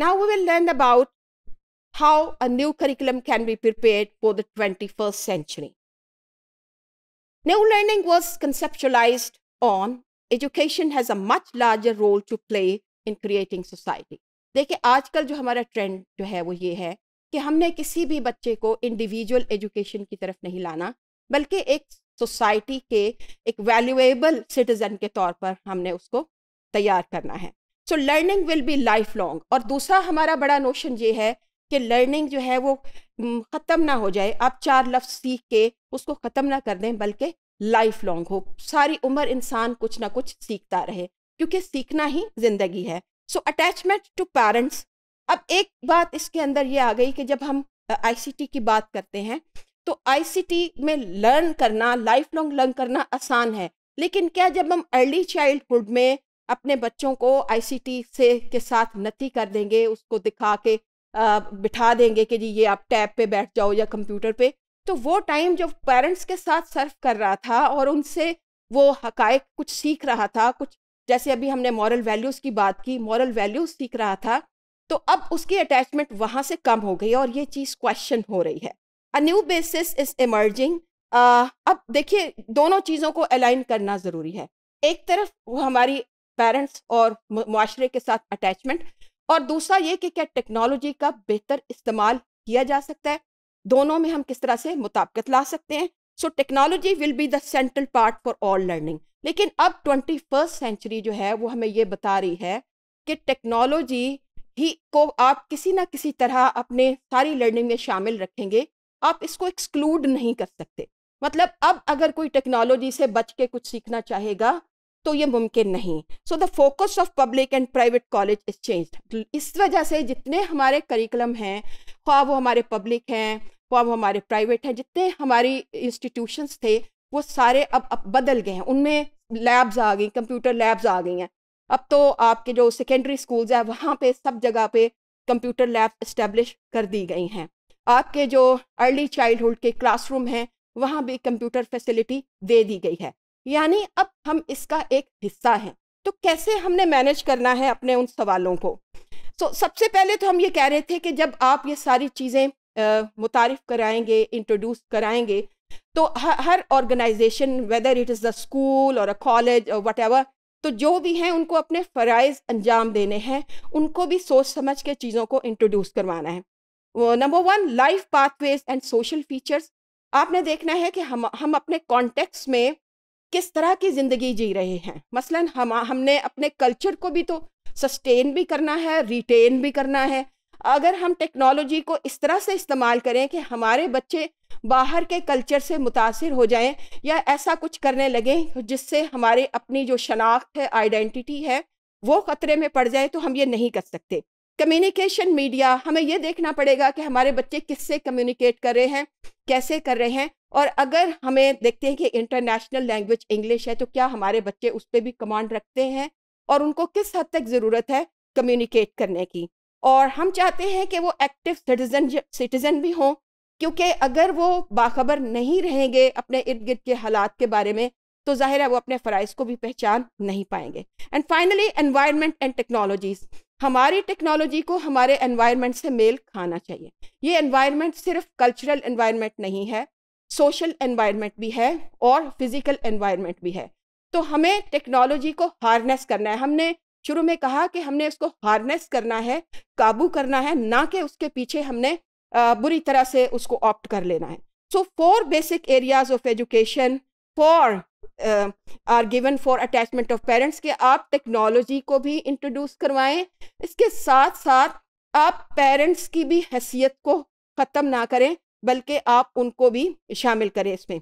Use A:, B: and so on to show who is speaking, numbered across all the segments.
A: Now we will learn about how a new curriculum can be prepared for the 21st century. New learning was conceptualized on education has a much larger role to play in creating society देखिए आजकल जो हमारा trend जो है वो ये है कि हमने किसी भी बच्चे को इंडिविजुअल एजुकेशन की तरफ नहीं लाना बल्कि एक सोसाइटी के एक वैल्यूएबल सिटीज़न के तौर पर हमने उसको तैयार करना है so learning will be life long और दूसरा हमारा बड़ा नोशन ये है कि लर्निंग जो है वो ख़त्म ना हो जाए आप चार लफ्ज़ सीख के उसको ख़त्म ना कर दें बल्कि लाइफ लॉन्ग हो सारी उम्र इंसान कुछ ना कुछ सीखता रहे क्योंकि सीखना ही ज़िंदगी है सो अटैचमेंट टू पेरेंट्स अब एक बात इसके अंदर ये आ गई कि जब हम आई की बात करते हैं तो आई में लर्न करना लाइफ लॉन्ग लर्न करना आसान है लेकिन क्या जब हम अर्ली चाइल्डहुड में अपने बच्चों को आईसीटी से के साथ नती कर देंगे उसको दिखा के आ, बिठा देंगे कि जी ये आप टैब पे बैठ जाओ या कंप्यूटर पे तो वो टाइम जो पेरेंट्स के साथ सर्व कर रहा था और उनसे वो हकायक कुछ सीख रहा था कुछ जैसे अभी हमने मॉरल वैल्यूज़ की बात की मॉरल वैल्यूज़ सीख रहा था तो अब उसकी अटैचमेंट वहाँ से कम हो गई और ये चीज़ क्वेश्चन हो रही है a new basis is emerging अब देखिए दोनों चीज़ों को अलाइन करना ज़रूरी है एक तरफ वो हमारी पेरेंट्स और माशरे के साथ अटैचमेंट और दूसरा ये कि क्या टेक्नोलॉजी का बेहतर इस्तेमाल किया जा सकता है दोनों में हम किस तरह से मुताबकत ला सकते हैं so technology will be the central part for all learning लेकिन अब ट्वेंटी फर्स्ट सेंचुरी जो है वो हमें ये बता रही है कि टेक्नोलॉजी ही को आप किसी ना किसी तरह अपने सारी लर्निंग में शामिल रखेंगे आप इसको एक्सक्लूड नहीं कर सकते मतलब अब अगर कोई टेक्नोलॉजी से बच के कुछ सीखना चाहेगा तो ये मुमकिन नहीं so the focus of public and private college is change इस वजह से जितने हमारे करिकुलम हैं ख्वाब वो हमारे पब्लिक हैं ख्वाब वो हमारे प्राइवेट हैं जितने हमारी इंस्टीट्यूशंस थे वो सारे अब अब बदल गए हैं उनमें लैब्स आ गई कंप्यूटर लैब्स आ गई हैं अब तो आपके जो सेकेंडरी स्कूल्स हैं वहाँ पे सब जगह पे कंप्यूटर लैब इस्टेब्लिश कर दी गई हैं आपके जो अर्ली चाइल्डहुड के क्लासरूम हैं वहाँ भी कंप्यूटर फैसिलिटी दे दी गई है यानी अब हम इसका एक हिस्सा हैं तो कैसे हमने मैनेज करना है अपने उन सवालों को सो so, सबसे पहले तो हम ये कह रहे थे कि जब आप ये सारी चीज़ें मुतारफ़ कराएंगे इंट्रोड्यूस कराएंगे तो हर organization whether it is the school और अ कॉलेज और वट तो जो भी हैं उनको अपने फ़रज़ अंजाम देने हैं उनको भी सोच समझ के चीज़ों को इंट्रोड्यूस करवाना है number one life pathways and social features आपने देखना है कि हम हम अपने कॉन्टेक्स्ट में किस तरह की ज़िंदगी जी रहे हैं मसलन हम हमने अपने कल्चर को भी तो सस्टेन भी करना है रिटेन भी करना है अगर हम टेक्नोलॉजी को इस तरह से इस्तेमाल करें कि हमारे बच्चे बाहर के कल्चर से मुतासर हो जाएं या ऐसा कुछ करने लगें जिससे हमारे अपनी जो शनाख्त है आइडेंटिटी है वो ख़तरे में पड़ जाए तो हम ये नहीं कर सकते कम्युनिकेशन मीडिया हमें ये देखना पड़ेगा कि हमारे बच्चे किससे कम्युनिकेट कर रहे हैं कैसे कर रहे हैं और अगर हमें देखते हैं कि इंटरनेशनल लैंग्वेज इंग्लिश है तो क्या हमारे बच्चे उस पर भी कमांड रखते हैं और उनको किस हद तक ज़रूरत है कम्युनिकेट करने की और हम चाहते हैं कि वो एक्टिव सिटीजन सिटीजन भी हों क्योंकि अगर वो बाखबर नहीं रहेंगे अपने इर्द गिर्द के हालात के बारे में तो जाहिर है वो अपने फ़राइज़ को भी पहचान नहीं पाएंगे and finally environment and technologies हमारी टेक्नोलॉजी को हमारे एनवायरनमेंट से मेल खाना चाहिए ये एनवायरनमेंट सिर्फ कल्चरल एनवायरनमेंट नहीं है सोशल एनवायरनमेंट भी है और फिजिकल एनवायरनमेंट भी है तो हमें टेक्नोलॉजी को हार्नेस करना है हमने शुरू में कहा कि हमने उसको हार्नेस करना है काबू करना है ना कि उसके पीछे हमने बुरी तरह से उसको ऑप्ट कर लेना है so four basic areas of education for are given for attachment of parents के आप टेक्नोलॉजी को भी इंट्रोड्यूस करवाएं इसके साथ साथ आप पेरेंट्स की भी हैसियत को ख़त्म ना करें बल्कि आप उनको भी शामिल करें इसमें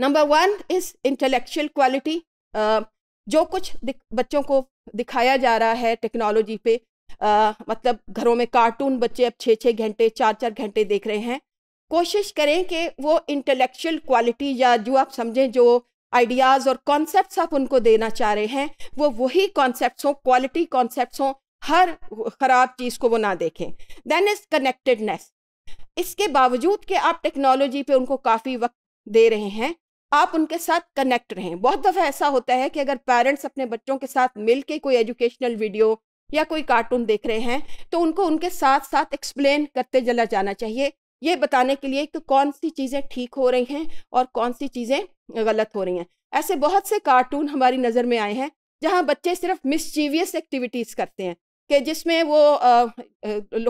A: number one is intellectual quality जो कुछ बच्चों को दिखाया जा रहा है टेक्नोलॉजी पे आ, मतलब घरों में कार्टून बच्चे अब छः छः घंटे चार चार घंटे देख रहे हैं कोशिश करें कि वो इंटेलेक्चुअल क्वालिटी या जो आप समझें जो आइडियाज़ और कॉन्सेप्ट्स आप उनको देना चाह रहे हैं वो वही कॉन्सेप्ट्स हों क्वालिटी कॉन्सेप्ट्स हों हर ख़राब चीज़ को वो ना देखें देन इज़ कनेक्टेडनेस इसके बावजूद कि आप टेक्नोलॉजी पे उनको काफ़ी वक्त दे रहे हैं आप उनके साथ कनेक्ट रहें बहुत दफ़ा ऐसा होता है कि अगर पेरेंट्स अपने बच्चों के साथ मिल के कोई एजुकेशनल वीडियो या कोई कार्टून देख रहे हैं तो उनको उनके साथ साथ एक्सप्लेन करते चला जाना चाहिए ये बताने के लिए कि कौन सी चीज़ें ठीक हो रही हैं और कौन सी चीज़ें गलत हो रही हैं ऐसे बहुत से कार्टून हमारी नज़र में आए हैं जहाँ बच्चे सिर्फ मिसचीवियस एक्टिविटीज़ करते हैं कि जिसमें वो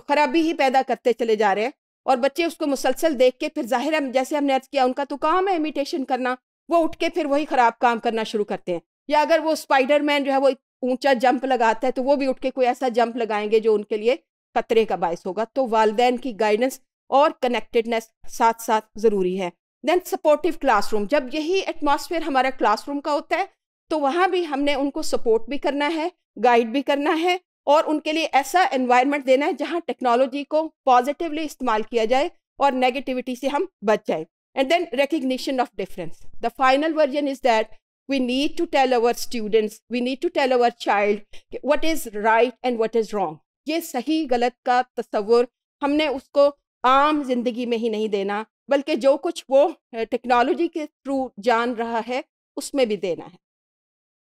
A: खराबी ही पैदा करते चले जा रहे हैं और बच्चे उसको मुसलसल देख के फिर जाहिर है जैसे हमने अर्ज किया उनका तो काम है इमिटेशन करना वो उठ के फिर वही ख़राब काम करना शुरू करते हैं या अगर वो स्पाइडर मैन जो है वो ऊंचा जंप लगाता है तो वो भी उठ के कोई ऐसा जंप लगाएंगे जो उनके लिए खतरे का बायस होगा तो वालदेन की गाइडेंस और कनेक्टेडनेस साथ साथ ज़रूरी है देन सपोर्टिव क्लासरूम जब यही एटमॉस्फेयर हमारा क्लासरूम का होता है तो वहाँ भी हमने उनको सपोर्ट भी करना है गाइड भी करना है और उनके लिए ऐसा एनवायरनमेंट देना है जहां टेक्नोलॉजी को पॉजिटिवली इस्तेमाल किया जाए और नेगेटिविटी से हम बच जाए and then recognition of difference the final version is that we need to tell our students we need to tell our child what is right and what is wrong ये सही गलत का तस्वुर हमने उसको आम जिंदगी में ही नहीं देना बल्कि जो कुछ वो टेक्नोलॉजी के थ्रू जान रहा है उसमें भी देना है